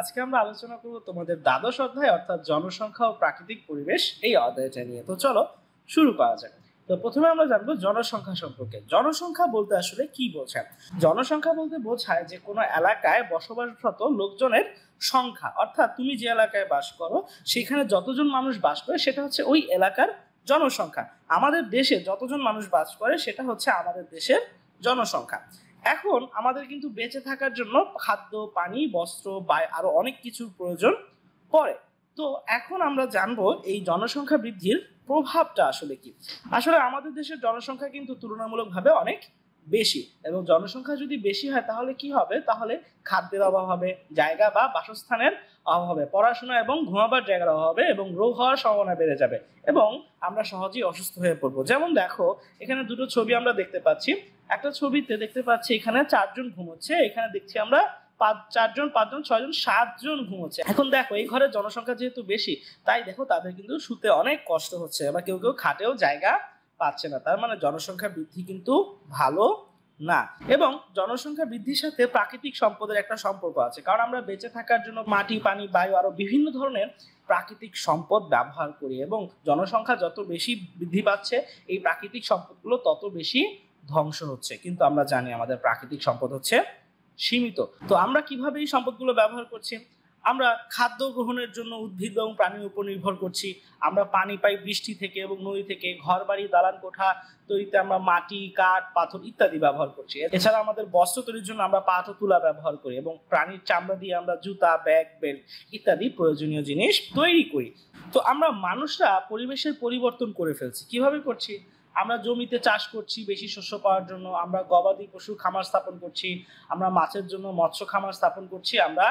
আজকে আমরা আলোচনা করব তোমাদের দ্বাদশ অধ্যায় অর্থাৎ জনসংখ্যা ও প্রাকৃতিক পরিবেশ এই অধ্যায়টা নিয়ে তো চলো শুরু করা যাক তো প্রথমে আমরা জানবো জনসংখ্যা সম্পর্কে জনসংখ্যা বলতে আসলে কি বোঝায় জনসংখ্যা বলতে বোঝায় যে কোনো এলাকায় বসবাসরত লোকজনের সংখ্যা অর্থাৎ তুমি যে এলাকায় বাস করো সেখানে যতজন মানুষ বাস করে সেটা হচ্ছে ওই এলাকার জনসংখ্যা আমাদের দেশে যতজন মানুষ বাস করে সেটা হচ্ছে আমাদের দেশের জনসংখ্যা এখন আমাদের কিন্তু বেঁচে থাকার জন্য খাদ্য পানি বস্ত্র বা আরও অনেক কিছুর প্রয়োজন পড়ে তো এখন আমরা জানব এই জনসংখ্যা বৃদ্ধির প্রভাবটা আসলে কি আসলে আমাদের দেশের জনসংখ্যা কিন্তু তুলনামূলকভাবে অনেক বেশি এবং জনসংখ্যা যদি বেশি হয় তাহলে কি হবে তাহলে খাদ্যের অভাব হবে জায়গা বা বাসস্থানের অভাব হবে পড়াশোনা এবং ঘুমাবার জায়গার অভাব হবে এবং রোগ হওয়ার সম্ভাবনা বেড়ে যাবে এবং আমরা সহজেই অসুস্থ হয়ে পড়বো যেমন দেখো এখানে দুটো ছবি আমরা দেখতে পাচ্ছি একটা ছবিতে দেখতে পাচ্ছি এখানে চারজন ঘুমোচ্ছে এখানে দেখছি আমরা পাঁচ চারজন পাঁচজন ছয়জন সাতজন ঘুমোচ্ছে এখন দেখো এই ঘরের জনসংখ্যা যেহেতু বেশি তাই দেখো তাদের কিন্তু শুতে অনেক কষ্ট হচ্ছে বা কেউ কেউ খাটেও জায়গা পাচ্ছে না তার মানে জনসংখ্যা বৃদ্ধি কিন্তু ভালো না এবং জনসংখ্যা বৃদ্ধির সাথে প্রাকৃতিক সম্পদের একটা সম্পর্ক আছে কারণ আমরা বেঁচে থাকার জন্য মাটি পানি বায়ু আরো বিভিন্ন ধরনের প্রাকৃতিক সম্পদ ব্যবহার করি এবং জনসংখ্যা যত বেশি বৃদ্ধি পাচ্ছে এই প্রাকৃতিক সম্পদগুলো তত বেশি ধ্বংস হচ্ছে কিন্তু আমরা জানি আমাদের প্রাকৃতিক সম্পদ হচ্ছে সীমিত তো আমরা কিভাবে এই সম্পদগুলো ব্যবহার করছি আমরা খাদ্য গ্রহণের জন্য উদ্ভিদ এবং প্রাণীর উপর নির্ভর করছি আমরা পানি পাই বৃষ্টি থেকে এবং নদী থেকে ঘর বাড়ি দালান কোঠা তৈরিতে আমরা মাটি কাঠ পাথর ইত্যাদি ব্যবহার করছি এছাড়া আমাদের বস্ত্র তৈরির জন্য আমরা পাথর তুলা ব্যবহার করি এবং প্রাণীর চামড়া দিয়ে আমরা জুতা ব্যাগ বেল্ট ইত্যাদি প্রয়োজনীয় জিনিস তৈরি করি তো আমরা মানুষরা পরিবেশের পরিবর্তন করে ফেলছি কিভাবে করছি আমরা জমিতে চাষ করছি বেশি শস্য পাওয়ার জন্য আমরা গবাদি পশু খামার স্থাপন করছি আমরা মাছের জন্য মৎস্য খামার স্থাপন করছি আমরা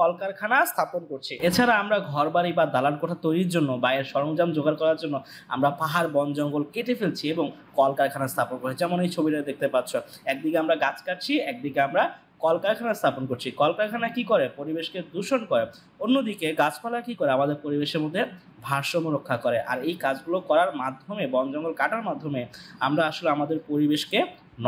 কলকারখানা স্থাপন করছি এছাড়া আমরা ঘর বাড়ি বা দালান কোঠা তৈরির জন্য বাইরের সরঞ্জাম জোগাড় করার জন্য আমরা পাহাড় বন জঙ্গল কেটে ফেলছি এবং কলকারখানা স্থাপন করেছি যেমন এই ছবিটা দেখতে পাচ্ছ একদিকে আমরা গাছ কাটছি একদিকে আমরা কলকারখানা স্থাপন করছি কলকারখানা কি করে পরিবেশকে দূষণ করে অন্যদিকে গাছপালা কি করে আমাদের পরিবেশের মধ্যে ভারসাম্য রক্ষা করে আর এই কাজগুলো করার মাধ্যমে বন জঙ্গল কাটার মাধ্যমে আমরা আসলে আমাদের পরিবেশকে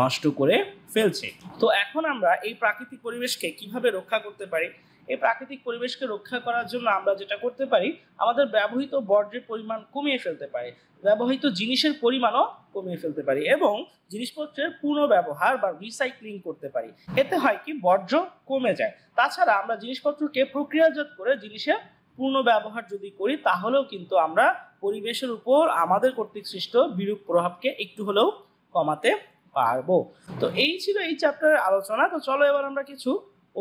নষ্ট করে ফেলছি তো এখন আমরা এই প্রাকৃতিক পরিবেশকে কিভাবে রক্ষা করতে পারি এই প্রাকৃতিক পরিবেশকে রক্ষা করার জন্য আমরা যেটা করতে পারি আমাদের ব্যবহৃত বর্জ্যের পরিমাণ কমিয়ে ফেলতে পারি ব্যবহৃত জিনিসের পরিমাণও কমিয়ে ফেলতে পারি এবং জিনিসপত্রের পুনর্ব্যবহার বা রিসাইক্লিং করতে পারি এতে হয় কি বর্জ্য কমে যায় তাছাড়া আমরা জিনিসপত্রকে প্রক্রিয়াজাত করে জিনিসের ব্যবহার যদি করি তাহলেও কিন্তু আমরা পরিবেশের উপর আমাদের কর্তৃক সৃষ্ট বিরূপ প্রভাবকে একটু হলেও কমাতে পারবো তো এই ছিল এই চ্যাপ্টারের আলোচনা তো চলো এবার আমরা কিছু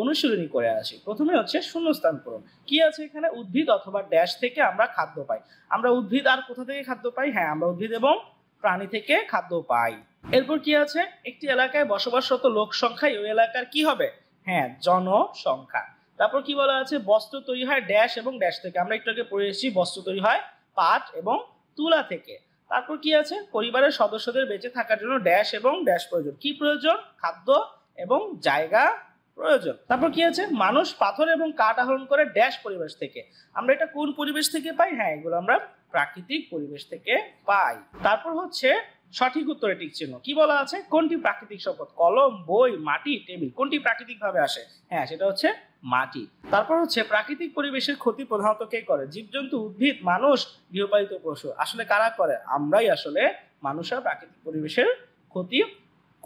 অনুশীলনী করে আসি প্রথমে হচ্ছে শূন্যস্থান পূরণ কি আছে এখানে উদ্ভিদ অথবা ড্যাশ থেকে আমরা খাদ্য পাই আমরা উদ্ভিদ আর কোথা থেকে খাদ্য পাই হ্যাঁ আমরা উদ্ভিদ এবং প্রাণী থেকে খাদ্য পাই এরপর কি আছে একটি এলাকায় বসবাসরত লোক সংখ্যায় ওই এলাকার কি হবে হ্যাঁ জনসংখ্যা তারপর কি বলা আছে বস্ত্র তৈরি হয় ড্যাশ এবং ড্যাশ থেকে আমরা একটু আগে পড়ে এসেছি বস্ত্র তৈরি হয় পাট এবং তুলা থেকে তারপর কি আছে পরিবারের সদস্যদের বেঁচে থাকার জন্য ড্যাশ এবং ড্যাশ প্রয়োজন কি প্রয়োজন খাদ্য এবং জায়গা প্রয়োজন তারপর কি আছে মানুষ পাথর এবং কাঠ আহরণ করে ড্যাশ পরিবেশ থেকে আমরা এটা কোন পরিবেশ থেকে পাই হ্যাঁ এগুলো আমরা প্রাকৃতিক পরিবেশ থেকে পাই তারপর হচ্ছে সঠিক উত্তরে টিক চিহ্ন কি বলা আছে কোনটি প্রাকৃতিক সম্পদ কলম বই মাটি টেবিল কোনটি প্রাকৃতিকভাবে আসে হ্যাঁ সেটা হচ্ছে মাটি তারপর হচ্ছে প্রাকৃতিক পরিবেশের ক্ষতি প্রধানত কে করে জীবজন্তু উদ্ভিদ মানুষ গৃহপালিত পশু আসলে কারা করে আমরাই আসলে মানুষরা প্রাকৃতিক পরিবেশের ক্ষতি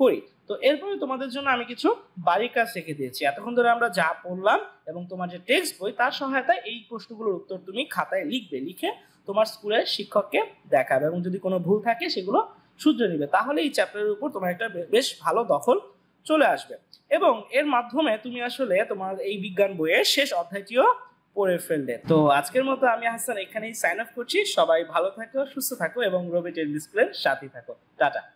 করি তো এরপরে তোমাদের জন্য আমি কিছু বাড়ির কাজ রেখে দিয়েছি এতক্ষণ ধরে আমরা যা পড়লাম এবং তোমার যে টেক্সট বই তার সহায়তায় এই প্রশ্নগুলোর উত্তর তুমি খাতায় লিখবে লিখে তোমার স্কুলের শিক্ষককে দেখাবে এবং যদি কোনো ভুল থাকে সেগুলো শুধরে নিবে তাহলে এই চ্যাপ্টারের উপর তোমার একটা বেশ ভালো দখল চলে আসবে এবং এর মাধ্যমে তুমি আসলে তোমার এই বিজ্ঞান বইয়ের শেষ অধ্যায়টিও পড়ে ফেললে তো আজকের মতো আমি হাসান এখানেই সাইন আপ করছি সবাই ভালো থাকো সুস্থ থাকো এবং রবি টেন সাথেই সাথে থাকো টাটা